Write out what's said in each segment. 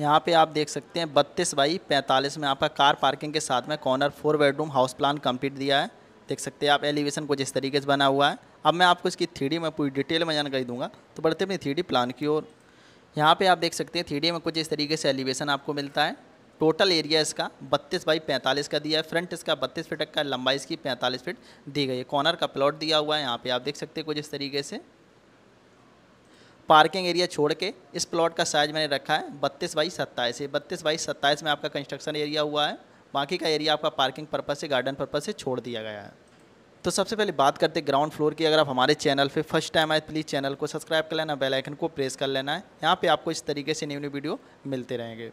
यहाँ पे आप देख सकते हैं बत्तीस बाई पैंतालीस में आपका कार पार्किंग के साथ में corner four bedroom house plan complete दिया है देख सकते हैं आप एलिवेशन कुछ इस तरीके से बना हुआ है अब मैं आपको इसकी थ्री में पूरी डिटेल में जानकारी दूंगा तो बढ़ते अपनी थ्री प्लान की ओर यहाँ पर आप देख सकते हैं थ्री में कुछ इस तरीके से एलिवेशन आपको मिलता है टोटल एरिया इसका बत्तीस बाई पैंतालीस का दिया है फ्रंट इसका बत्तीस फिट का लंबाई इसकी पैंतालीस फिट दी गई है कॉर्नर का प्लॉट दिया हुआ है यहाँ पे आप देख सकते हैं कुछ इस तरीके से पार्किंग एरिया छोड़ के इस प्लॉट का साइज़ मैंने रखा है बत्तीस बाई सत्ताईस ये बत्तीस बाई सत्ताईस में आपका कंस्ट्रक्शन एरिया हुआ है बाकी का एरिया आपका पार्किंग पर्पज़ से गार्डन पर्पज़ से छोड़ दिया गया है तो सबसे पहले बात करते ग्राउंड फ्लोर की अगर आप हमारे चैनल पे फर्स्ट टाइम आए प्लीज़ चैनल को सब्सक्राइब कर लेना बेल आइकन को प्रेस कर लेना है यहाँ पे आपको इस तरीके से न्यू न्यू वीडियो मिलते रहेंगे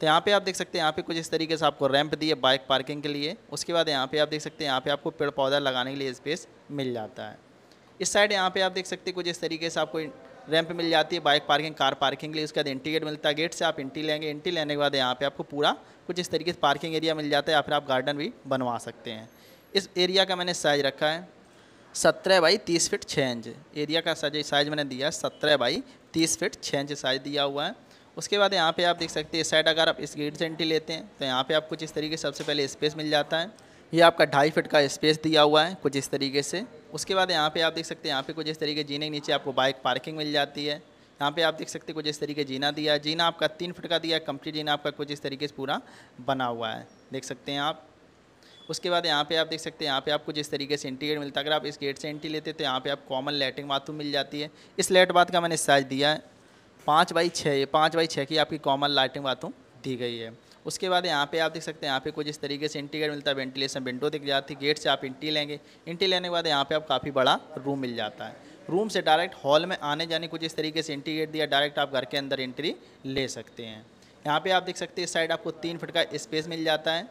तो यहाँ पे आप देख सकते हैं यहाँ पे कुछ इस तरीके से आपको रैंप दिए बाइक पार्किंग के लिए उसके बाद यहाँ पर आप देख सकते हैं यहाँ पर आपको पेड़ पौधा लगाने के लिए स्पेस मिल जाता है इस साइड यहाँ पर आप देख सकते हैं कुछ इस तरीके से आपको रैंप मिल जाती है बाइक पार्किंग कार पार्किंग के लिए उसके बाद एंटी गेट मिलता है गेट से आप एंट्री लेंगे एंट्री लेने के बाद यहाँ पे आपको पूरा कुछ इस तरीके से पार्किंग एरिया मिल जाता है या फिर आप गार्डन भी बनवा सकते हैं इस एरिया का मैंने साइज़ रखा है सत्रह बाई तीस फिट छः इंच एरिया का साइज साइज मैंने दिया है सत्रह बाई तीस फिट छः इंच साइज दिया हुआ है उसके बाद यहाँ पर आप देख सकते हैं इस साइड अगर आप इस गेट से एंट्री लेते हैं तो यहाँ पर आप कुछ इस तरीके सबसे पहले स्पेस मिल जाता है ये आपका ढाई फिट का स्पेस दिया हुआ है कुछ इस तरीके से उसके बाद यहाँ पे आप देख सकते हैं यहाँ पे कुछ इस तरीके जीने के नीचे आपको बाइक पार्किंग मिल जाती है यहाँ पे आप देख सकते हैं कुछ इस तरीके जीना दिया है जीना आपका तीन फिट का दिया है कंप्लीट जीना आपका कुछ इस तरीके से पूरा बना हुआ है देख सकते हैं आप उसके बाद यहाँ पे आप देख सकते हैं यहाँ पे आपको जिस तरीके से एंट्री गेट मिलता है अगर आप इस गेट से एंट्री लेते तो यहाँ पे आप कॉमन लेटिंग बाथरूम मिल जाती है इस लेट बाथ का मैंने साइज दिया है पाँच बाई छः ये पाँच बाई छः की आपकी कॉमन लाइटिंग बाथरूम दी गई है उसके बाद यहाँ पे आप देख सकते हैं यहाँ पे कुछ इस तरीके से गेट मिलता है वेंटिलेशन विंडो दिख जाती है गेट से आप इंटी लेंगे इंटी लेने के बाद यहाँ पे आप काफ़ी बड़ा रूम मिल जाता है रूम से डायरेक्ट हॉल में आने जाने कुछ इस तरीके से गेट दिया डायरेक्ट आप घर के अंदर एंट्री ले सकते हैं यहाँ पर आप देख सकते हैं इस साइड आपको तीन फुट का स्पेस मिल जाता है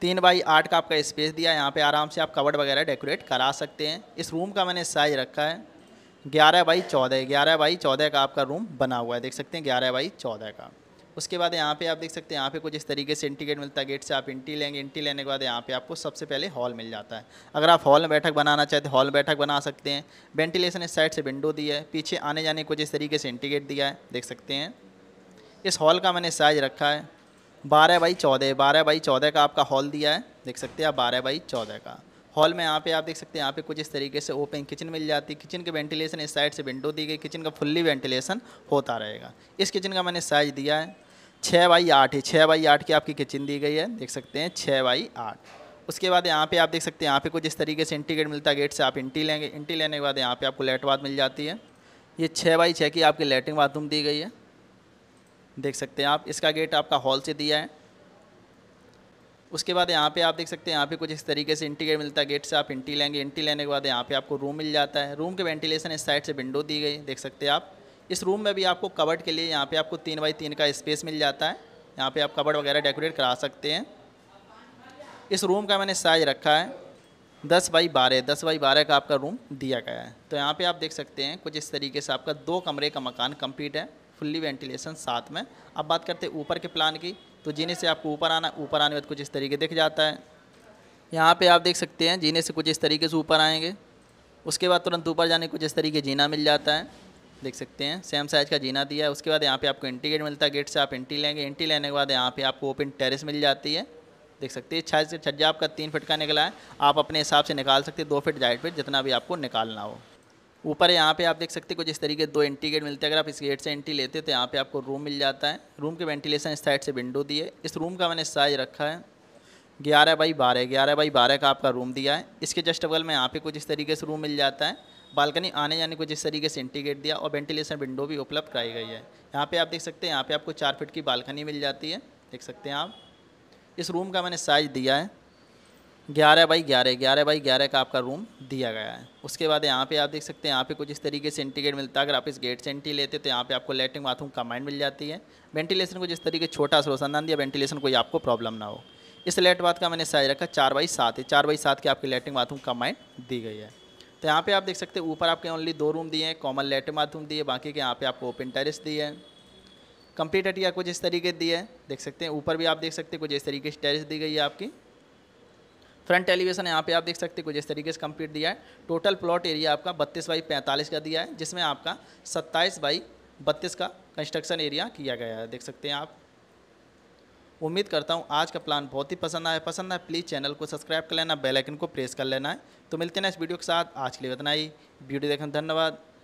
तीन बाई आठ का आपका स्पेस दिया यहाँ पर आराम से आप कवर वगैरह डेकोरेट करा सकते हैं इस रूम का मैंने साइज रखा है ग्यारह बाई चौदह ग्यारह बाई चौदह का आपका रूम बना हुआ है देख सकते हैं ग्यारह बाई चौदह का उसके बाद यहाँ पे आप देख सकते हैं यहाँ पे कुछ इस तरीके से इंटी गेट मिलता है गेट से आप इंटी लेंगे इंटी लेने के बाद यहाँ पे आपको सबसे पहले हॉल मिल जाता है अगर आप हॉल में बैठक बनाना चाहते तो हॉल बैठक बना सकते हैं वेंटिलेशन इस साइड से विंडो दी है पीछे आने जाने कुछ इस तरीके से इंटीगेट गेट दिया है देख सकते हैं इस हॉल का मैंने साइज़ रखा है बारह बाई चौदह बारह बाई चौदह का आपका हॉल दिया है देख सकते हैं आप बारह बाई चौदह का हॉल में यहाँ पे आप देख सकते हैं यहाँ पे कुछ इस तरीके से ओपन किचन मिल जाती है किचन के वेंटिलेशन इस साइड से विंडो दी गई किचन का फुल्ली वेंटिलेशन होता रहेगा इस किचन का मैंने साइज दिया है छः बाई आठ है छः बाई आठ की आपकी किचन दी गई है देख सकते हैं छः बाई आठ उसके बाद यहाँ पे आप देख सकते हैं यहाँ पे कुछ इस तरीके से इंटीग्रेट मिलता है गेट से आप इंटी लेंगे इंटी लेने के बाद यहाँ पे आपको लेट बाथ मिल जाती है ये छः बाई छः की आपकी लेटरिन बाथरूम दी गई है देख सकते हैं आप इसका गेट आपका हॉल से दिया है उसके बाद यहाँ पे आप देख सकते हैं यहाँ पे कुछ इस तरीके से इंटीग्रेट मिलता है गेट से आप इंटी लेंगे इंटी लेने के बाद यहाँ पे आपको रूम मिल जाता है रूम के वेंटिलेशन इस साइड से विंडो दी गई देख सकते हैं आप इस रूम में भी आपको कवर्ड के लिए यहाँ पे आपको तीन बाई तीन का स्पेस मिल जाता है यहाँ पे आप कवर्ड वगैरह डेकोरेट करा सकते हैं इस रूम का मैंने साइज रखा है दस बाई बारह दस बाई बारह का आपका रूम दिया गया है तो यहाँ पे आप देख सकते हैं कुछ इस तरीके से आपका दो कमरे का मकान कम्प्लीट है फुल्ली वेंटिलेशन साथ में अब बात करते हैं ऊपर के प्लान की तो जीने से आपको ऊपर आना ऊपर आने बाद कुछ इस तरीके दिख जाता है यहाँ पर आप देख सकते हैं जीने से कुछ इस तरीके से ऊपर आएँगे उसके बाद तुरंत ऊपर जाने कुछ इस तरीके जीना मिल जाता है देख सकते हैं सेम साइज का जीना दिया है उसके बाद यहाँ पे आपको एंटी गेट मिलता है गेट से आप एंट्री लेंगे एंट्री लेने के बाद यहाँ पे आपको ओपन टेरेस मिल जाती है देख सकते हैं से छज्जा आपका तीन फिट का निकला है आप अपने हिसाब से निकाल सकते हैं दो फिट जाइट फिट जितना भी आपको निकालना हो ऊपर यहाँ पे आप देख सकते हैं कुछ इस तरीके दो एंटी गेट मिलते हैं अगर आप इस गेट से एंट्री लेते तो यहाँ पे आपको रूम मिल जाता है रूम के वेंटिलेशन इस साइड से विंडो दिए इस रूम का मैंने साइज रखा है ग्यारह बाई बारह ग्यारह बाई बारह का आपका रूम दिया है इसके जस्ट बगल में यहाँ पे कुछ इस तरीके से रूम मिल जाता है बालकनी आने जाने को जिस तरीके से इंटीग्रेट दिया और वेंटिलेशन विंडो भी उपलब्ध कराई गई है यहाँ पे आप देख सकते हैं यहाँ पे आपको चार फिट की बालकनी मिल जाती है देख सकते हैं आप इस रूम का मैंने साइज दिया है ग्यारह बाई ग्यारह ग्यारह बाई ग्यारह का आपका रूम दिया गया है उसके बाद यहाँ पे आप देख सकते हैं यहाँ पे कुछ इस तरीके से इंटीग्रेट मिलता है अगर आप इस गेट से एंट्री लेते तो यहाँ पे आपको लेटरिन बाथरूम कमांड मिल जाती है वेंटिलेशन को जिस तरीके छोटा सा रोशनदान दिया वेंटिलेशन कोई आपको प्रॉब्लम ना हो इस लेट बाथ का मैंने साइज रखा चार बाई सात है चार बाई सात की आपकी लेटरिन बाथरूम कमांड दी गई है तो यहाँ पे आप देख सकते हैं ऊपर आपके ओनली दो रूम दिए हैं कॉमन लेटर बाथरूम दिए बाकी के यहाँ पे आपको ओपन टेरिस दिए हैं कंप्लीट हटिया कुछ इस तरीके दिए है देख सकते हैं ऊपर भी आप देख सकते हैं कुछ इस तरीके से टेरिस दी गई है आपकी फ्रंट एलिवेशन यहाँ पे आप देख सकते हैं कुछ इस तरीके से कंप्लीट दिया है टोटल प्लॉट एरिया आपका बत्तीस बाई पैंतालीस का दिया है जिसमें आपका सत्ताईस बाई बत्तीस का कंस्ट्रक्शन एरिया किया गया है देख सकते हैं आप उम्मीद करता हूँ आज का प्लान बहुत ही पसंद आया पसंद आया प्लीज़ चैनल को सब्सक्राइब कर लेना बेल आइकन को प्रेस कर लेना है तो मिलते हैं इस वीडियो के साथ आज के लिए इतना ही वीडियो देखने धन्यवाद